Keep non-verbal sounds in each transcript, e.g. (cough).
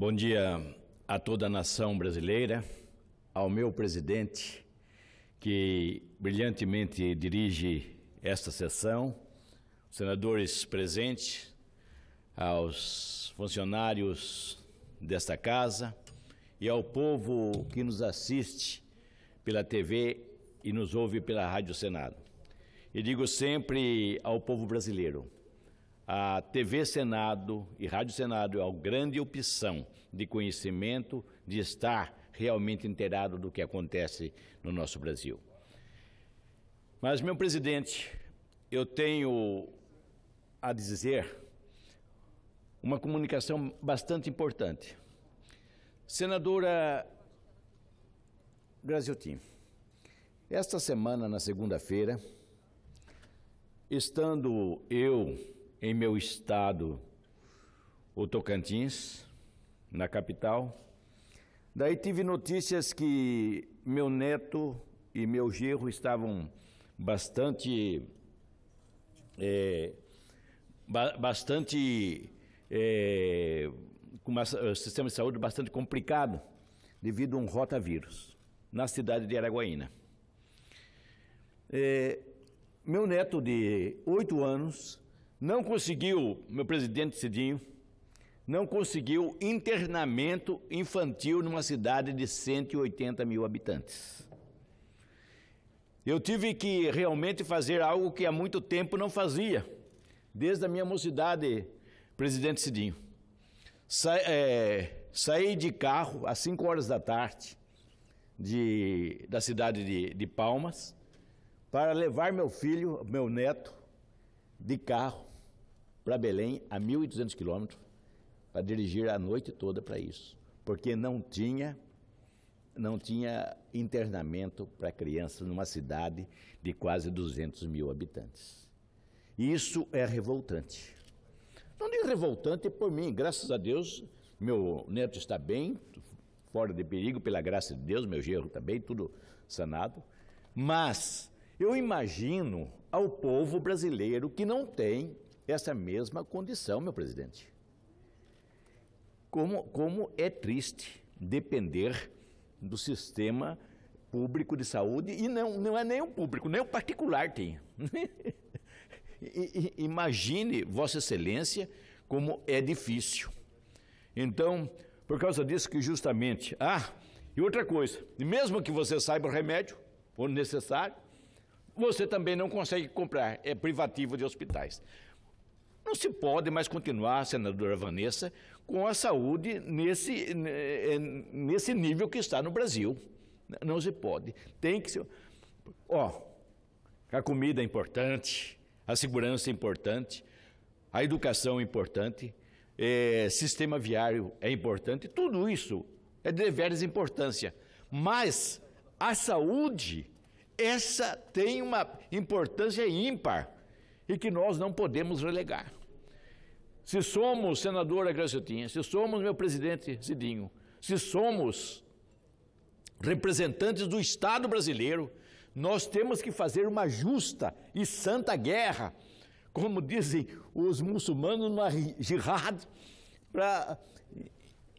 Bom dia a toda a nação brasileira, ao meu presidente, que brilhantemente dirige esta sessão, senadores presentes, aos funcionários desta casa e ao povo que nos assiste pela TV e nos ouve pela Rádio Senado. E digo sempre ao povo brasileiro: a TV Senado e Rádio Senado é a grande opção de conhecimento, de estar realmente inteirado do que acontece no nosso Brasil. Mas, meu presidente, eu tenho a dizer uma comunicação bastante importante. Senadora Graziotin, esta semana, na segunda-feira, estando eu em meu estado, o Tocantins, na capital. Daí tive notícias que meu neto e meu gerro estavam bastante. É, bastante. É, com o é, sistema de saúde bastante complicado devido a um rotavírus na cidade de Araguaína. É, meu neto de oito anos não conseguiu, meu presidente Cidinho, não conseguiu internamento infantil numa cidade de 180 mil habitantes. Eu tive que realmente fazer algo que há muito tempo não fazia, desde a minha mocidade, presidente Cidinho. Sa é, saí de carro às 5 horas da tarde de, da cidade de, de Palmas para levar meu filho, meu neto, de carro para Belém, a 1.200 quilômetros, para dirigir a noite toda para isso, porque não tinha não tinha internamento para crianças numa cidade de quase 200 mil habitantes. Isso é revoltante. Não digo revoltante por mim, graças a Deus, meu neto está bem, fora de perigo, pela graça de Deus, meu gerro também, tá tudo sanado. Mas eu imagino ao povo brasileiro que não tem essa mesma condição, meu presidente. Como, como é triste depender do sistema público de saúde, e não, não é nem o público, nem o particular tem. (laughs) Imagine, Vossa Excelência, como é difícil. Então, por causa disso que justamente... Ah, e outra coisa, mesmo que você saiba o remédio, for necessário, você também não consegue comprar, é privativo de hospitais. Não se pode mais continuar, senadora Vanessa, com a saúde nesse, né, é, nesse nível que está no Brasil. Não se pode. Tem que ser. Ó, a comida é importante, a segurança é importante, a educação é importante, é, sistema viário é importante, tudo isso é de veras importância. Mas a saúde, essa tem uma importância ímpar e que nós não podemos relegar. Se somos, senadora Graciotinha, se somos, meu presidente Cidinho, se somos representantes do Estado brasileiro, nós temos que fazer uma justa e santa guerra, como dizem os muçulmanos na jihad, pra,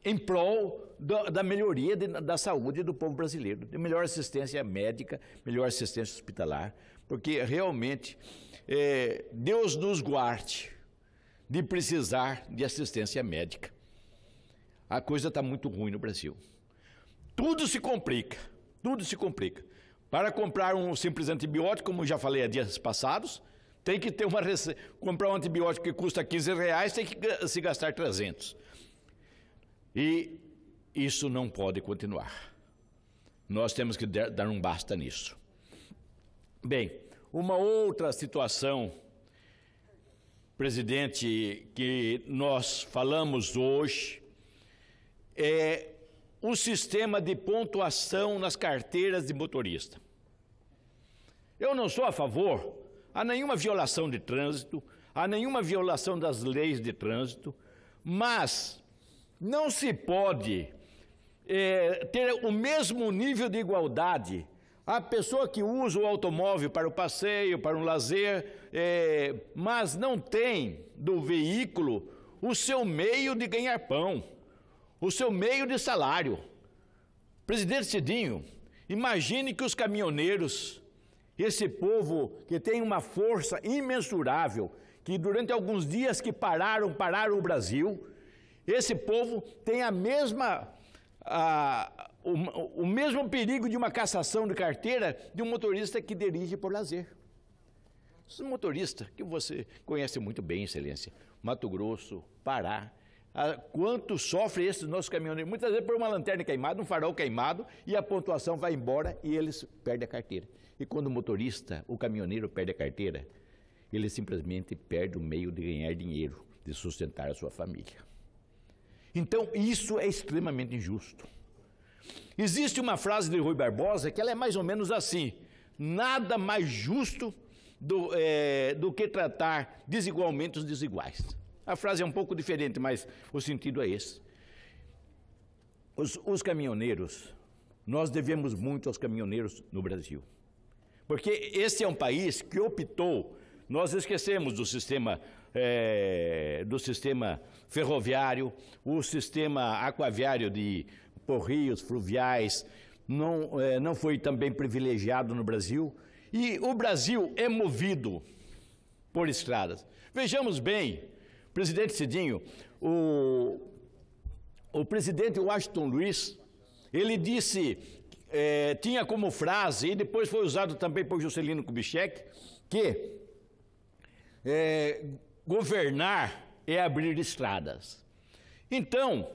em prol da, da melhoria de, da saúde do povo brasileiro, de melhor assistência médica, melhor assistência hospitalar, porque realmente é, Deus nos guarde de precisar de assistência médica. A coisa está muito ruim no Brasil. Tudo se complica, tudo se complica. Para comprar um simples antibiótico, como já falei há dias passados, tem que ter uma rece... comprar um antibiótico que custa 15 reais, tem que se gastar 300. E isso não pode continuar. Nós temos que dar um basta nisso. Bem, uma outra situação presidente, que nós falamos hoje é o sistema de pontuação nas carteiras de motorista. Eu não sou a favor a nenhuma violação de trânsito, a nenhuma violação das leis de trânsito, mas não se pode é, ter o mesmo nível de igualdade a pessoa que usa o automóvel para o passeio, para um lazer, é, mas não tem do veículo o seu meio de ganhar pão, o seu meio de salário. Presidente Cidinho, imagine que os caminhoneiros, esse povo que tem uma força imensurável, que durante alguns dias que pararam, pararam o Brasil, esse povo tem a mesma a, o, o mesmo perigo de uma cassação de carteira de um motorista que dirige por lazer. Os motoristas que você conhece muito bem, excelência, Mato Grosso, Pará, a, quanto sofrem esses nossos caminhoneiros? Muitas vezes por uma lanterna queimada, um farol queimado e a pontuação vai embora e eles perdem a carteira. E quando o motorista, o caminhoneiro perde a carteira, ele simplesmente perde o meio de ganhar dinheiro, de sustentar a sua família. Então, isso é extremamente injusto. Existe uma frase de Rui Barbosa que ela é mais ou menos assim: nada mais justo do, é, do que tratar desigualmente os desiguais. A frase é um pouco diferente, mas o sentido é esse. Os, os caminhoneiros, nós devemos muito aos caminhoneiros no Brasil. Porque esse é um país que optou, nós esquecemos do sistema é, do sistema ferroviário, o sistema aquaviário de porrios, fluviais, não, é, não foi também privilegiado no Brasil. E o Brasil é movido por estradas. Vejamos bem, presidente Cidinho, o, o presidente Washington Luiz, ele disse, é, tinha como frase, e depois foi usado também por Juscelino Kubitschek, que é, Governar é abrir estradas. Então,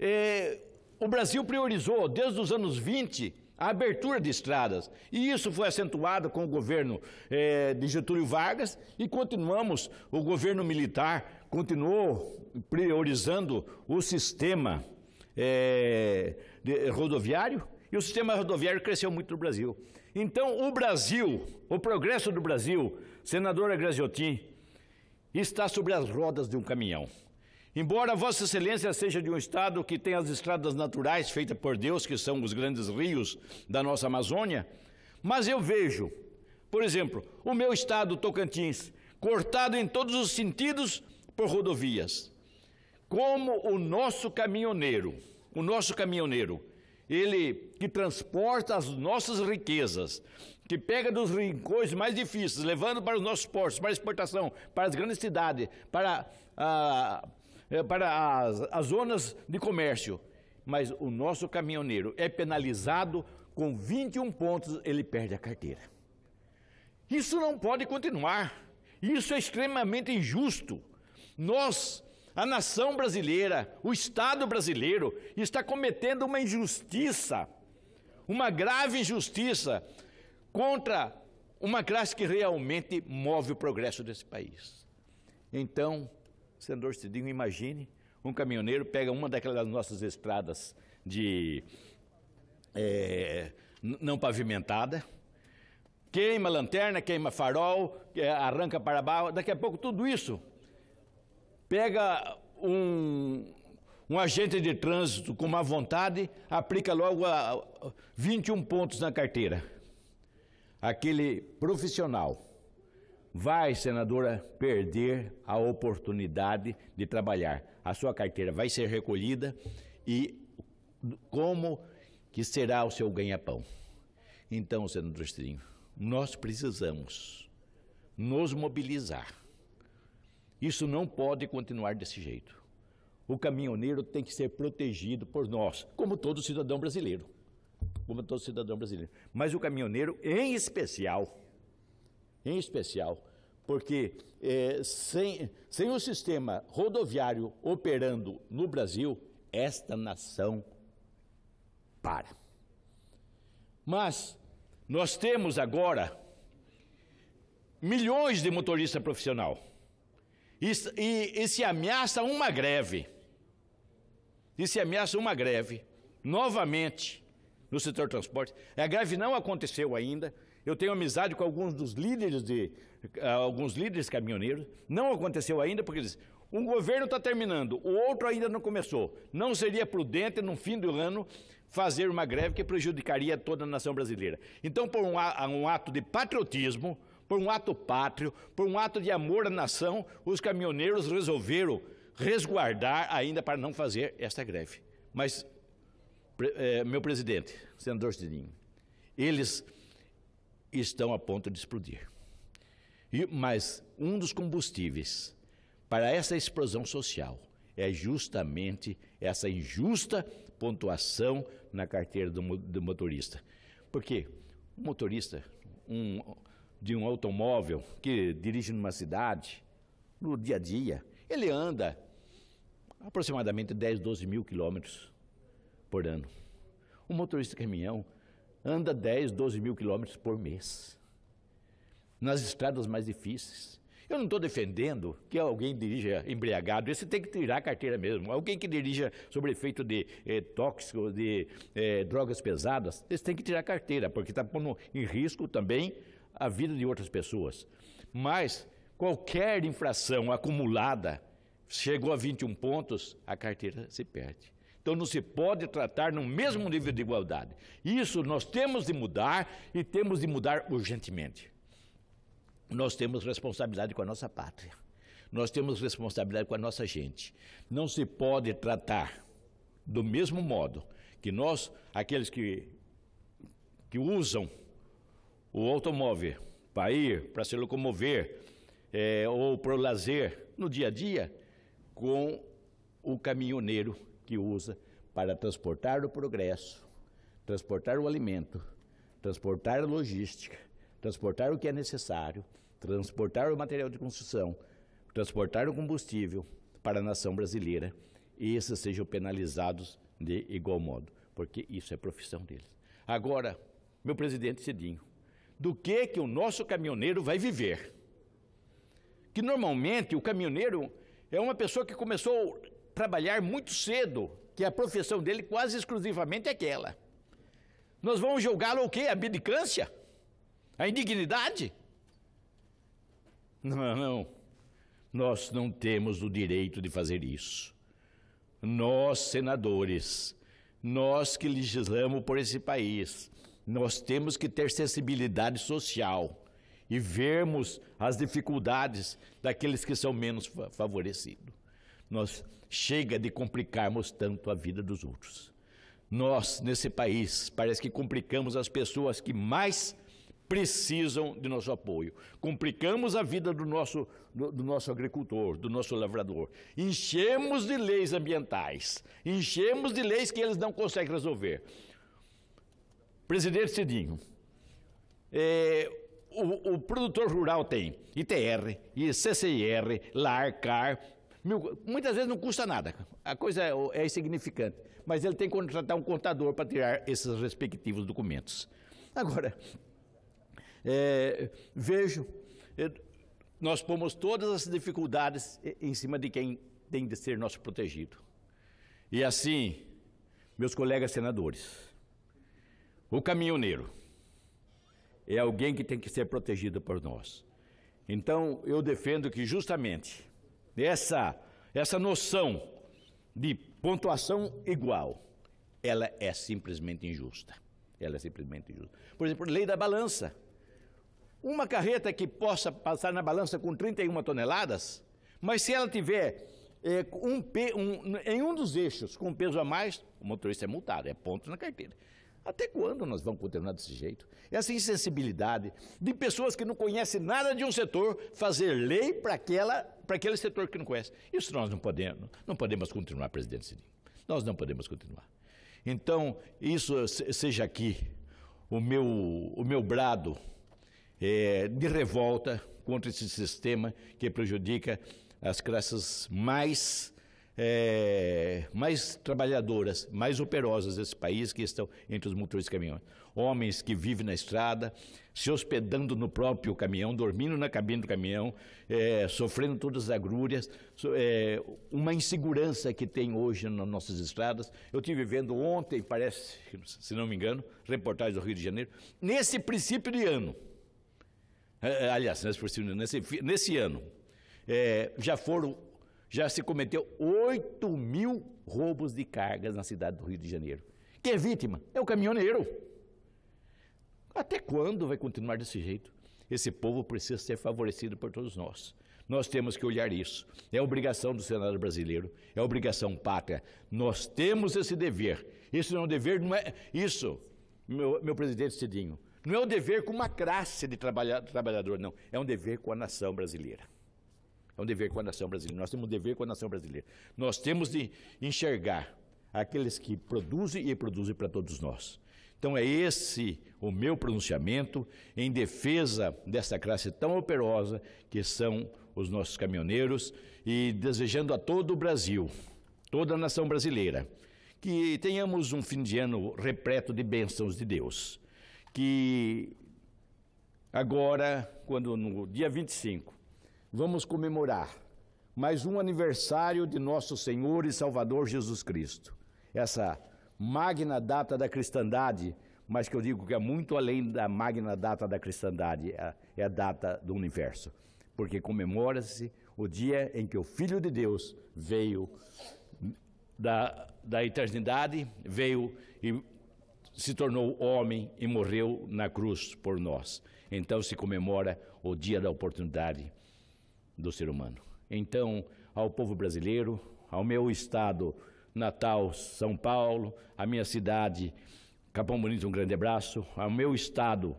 é, o Brasil priorizou, desde os anos 20, a abertura de estradas. E isso foi acentuado com o governo é, de Getúlio Vargas e continuamos, o governo militar continuou priorizando o sistema é, de, rodoviário e o sistema rodoviário cresceu muito no Brasil. Então, o Brasil, o progresso do Brasil, senadora Graziotin, está sobre as rodas de um caminhão. Embora Vossa Excelência seja de um estado que tem as estradas naturais feitas por Deus, que são os grandes rios da nossa Amazônia, mas eu vejo, por exemplo, o meu estado Tocantins cortado em todos os sentidos por rodovias. Como o nosso caminhoneiro, o nosso caminhoneiro, ele que transporta as nossas riquezas, que pega dos rincões mais difíceis, levando para os nossos portos, para exportação, para as grandes cidades, para, ah, eh, para as, as zonas de comércio. Mas o nosso caminhoneiro é penalizado com 21 pontos, ele perde a carteira. Isso não pode continuar. Isso é extremamente injusto. Nós, a nação brasileira, o Estado brasileiro, está cometendo uma injustiça, uma grave injustiça contra uma classe que realmente move o progresso desse país. Então, senador Cidinho, imagine um caminhoneiro pega uma daquelas nossas estradas de é, não pavimentada, queima lanterna, queima farol, é, arranca para baixo, daqui a pouco tudo isso pega um, um agente de trânsito com má vontade, aplica logo a, a 21 pontos na carteira aquele profissional vai, senadora, perder a oportunidade de trabalhar. A sua carteira vai ser recolhida e como que será o seu ganha-pão? Então, senador Estrinho, nós precisamos nos mobilizar. Isso não pode continuar desse jeito. O caminhoneiro tem que ser protegido por nós, como todo cidadão brasileiro como todo cidadão brasileiro. Mas o caminhoneiro, em especial, em especial, porque é, sem, sem o sistema rodoviário operando no Brasil, esta nação para. Mas nós temos agora milhões de motoristas profissional e, e, e se ameaça uma greve. E se ameaça uma greve novamente no setor transporte. A greve não aconteceu ainda. Eu tenho amizade com alguns dos líderes de ah, alguns líderes caminhoneiros. Não aconteceu ainda porque eles um governo está terminando, o outro ainda não começou. Não seria prudente, no fim do ano, fazer uma greve que prejudicaria toda a nação brasileira. Então, por um, ato de patriotismo, por um ato pátrio, por um ato de amor à nação, os caminhoneiros resolveram resguardar ainda para não fazer esta greve. Mas é, meu presidente, senador Cidinho, eles estão a ponto de explodir. E, mas um dos combustíveis para essa explosão social é justamente essa injusta pontuação na carteira do, do motorista. Porque um motorista um, de um automóvel que dirige numa cidade, no dia a dia, ele anda aproximadamente 10, 12 mil quilômetros por ano. Um motorista de caminhão anda 10, 12 mil quilômetros por mês. Nas estradas mais difíceis. Eu não estou defendendo que alguém dirija embriagado, esse tem que tirar a carteira mesmo. Alguém que dirija sobre efeito de eh, tóxico, de eh, drogas pesadas, esse tem que tirar a carteira, porque está pondo em risco também a vida de outras pessoas. Mas qualquer infração acumulada, chegou a 21 pontos, a carteira se perde. Então não se pode tratar no mesmo nível de igualdade. Isso nós temos de mudar e temos de mudar urgentemente. Nós temos responsabilidade com a nossa pátria. Nós temos responsabilidade com a nossa gente. Não se pode tratar do mesmo modo que nós, aqueles que, que usam o automóvel para ir, para se locomover, é, ou para o lazer no dia a dia, com o caminhoneiro que usa para transportar o progresso, transportar o alimento, transportar a logística, transportar o que é necessário, transportar o material de construção, transportar o combustível para a nação brasileira e esses sejam penalizados de igual modo, porque isso é profissão deles. Agora, meu presidente Cidinho, do que que o nosso caminhoneiro vai viver? Que normalmente o caminhoneiro é uma pessoa que começou trabalhar muito cedo, que a profissão dele quase exclusivamente é aquela. Nós vamos julgá-lo o quê? A mendicância? A indignidade? Não, não. Nós não temos o direito de fazer isso. Nós, senadores, nós que legislamos por esse país, nós temos que ter sensibilidade social e vermos as dificuldades daqueles que são menos favorecidos. Nós Chega de complicarmos tanto a vida dos outros. Nós, nesse país, parece que complicamos as pessoas que mais precisam de nosso apoio. Complicamos a vida do nosso, do, do, nosso agricultor, do nosso lavrador. Enchemos de leis ambientais, enchemos de leis que eles não conseguem resolver. Presidente Cidinho, é, o, o produtor rural tem ITR, CCIR, LAR, CAR, Mil, muitas vezes não custa nada, a coisa é, é insignificante, mas ele tem que contratar um contador para tirar esses respectivos documentos. Agora, é, vejo, é, nós pomos todas as dificuldades em cima de quem tem de ser nosso protegido. E assim, meus colegas senadores, o caminhoneiro é alguém que tem que ser protegido por nós. Então, eu defendo que justamente essa, essa noção de pontuação igual, ela é simplesmente injusta. Ela é simplesmente injusta. Por exemplo, lei da balança. Uma carreta que possa passar na balança com 31 toneladas, mas se ela tiver é, um, um, em um dos eixos com peso a mais, o motorista é multado, é ponto na carteira. Até quando nós vamos continuar desse jeito? É essa insensibilidade de pessoas que não conhecem nada de um setor fazer lei para aquele setor que não conhece. Isso nós não podemos, não podemos continuar, presidente Sininho. Nós não podemos continuar. Então, isso seja aqui o meu, o meu brado é, de revolta contra esse sistema que prejudica as classes mais é, mais trabalhadoras, mais operosas desse país que estão entre os motores de caminhões. Homens que vivem na estrada, se hospedando no próprio caminhão, dormindo na cabine do caminhão, é, sofrendo todas as agrúrias, é, eh, uma insegurança que tem hoje nas nossas estradas. Eu estive vendo ontem, parece, se não me engano, reportagem do Rio de Janeiro, nesse princípio de ano, aliás, nesse, nesse, nesse ano, é, já foram já se cometeu 8 mil roubos de cargas na cidade do Rio de Janeiro. Quem é vítima? É o caminhoneiro. Até quando vai continuar desse jeito? Esse povo precisa ser favorecido por todos nós. Nós temos que olhar isso. É obrigação do Senado brasileiro, é obrigação pátria. Nós temos esse dever. Isso não é um dever, não é. Isso, meu, meu presidente Cidinho, não é um dever com uma classe de trabalha, trabalhador, não. É um dever com a nação brasileira. É um dever com a nação brasileira. Nós temos um dever com a nação brasileira. Nós temos de enxergar aqueles que produzem e produzem para todos nós. Então é esse o meu pronunciamento em defesa dessa classe tão operosa que são os nossos caminhoneiros e desejando a todo o Brasil, toda a nação brasileira, que tenhamos um fim de ano repleto de bênçãos de Deus. Que agora, quando no dia 25 vamos comemorar mais um aniversário de nosso Senhor e Salvador Jesus Cristo. Essa magna data da cristandade, mas que eu digo que é muito além da magna data da cristandade, é, é a data do universo, porque comemora-se o dia em que o Filho de Deus veio da, da eternidade, veio e se tornou homem e morreu na cruz por nós. Então se comemora o dia da oportunidade do ser humano. Então, ao povo brasileiro, ao meu estado natal, São Paulo, à minha cidade, Capão Bonito, um grande abraço, ao meu estado,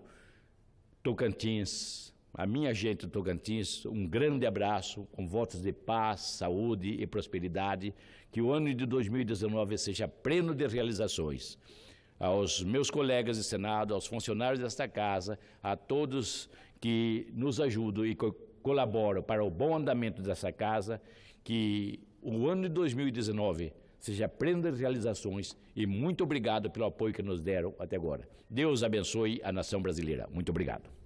Tocantins, à minha gente Tocantins, um grande abraço, com votos de paz, saúde e prosperidade, que o ano de 2019 seja pleno de realizações. Aos meus colegas de Senado, aos funcionários desta casa, a todos que nos ajudam e colaboram para o bom andamento dessa casa, que o ano de 2019 seja pleno de realizações e muito obrigado pelo apoio que nos deram até agora. Deus abençoe a nação brasileira. Muito obrigado.